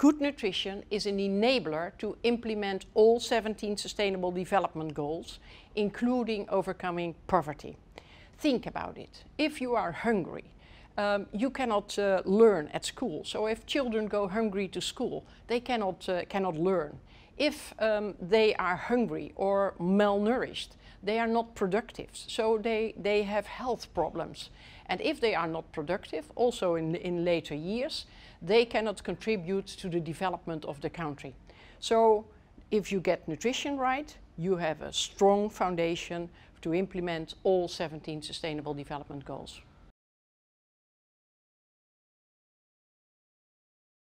good nutrition is an enabler to implement all 17 Sustainable Development Goals, including overcoming poverty. Think about it. If you are hungry, um, you cannot uh, learn at school. So if children go hungry to school, they cannot, uh, cannot learn if um, they are hungry or malnourished, they are not productive. So they, they have health problems. And if they are not productive, also in, in later years, they cannot contribute to the development of the country. So if you get nutrition right, you have a strong foundation to implement all 17 Sustainable Development Goals.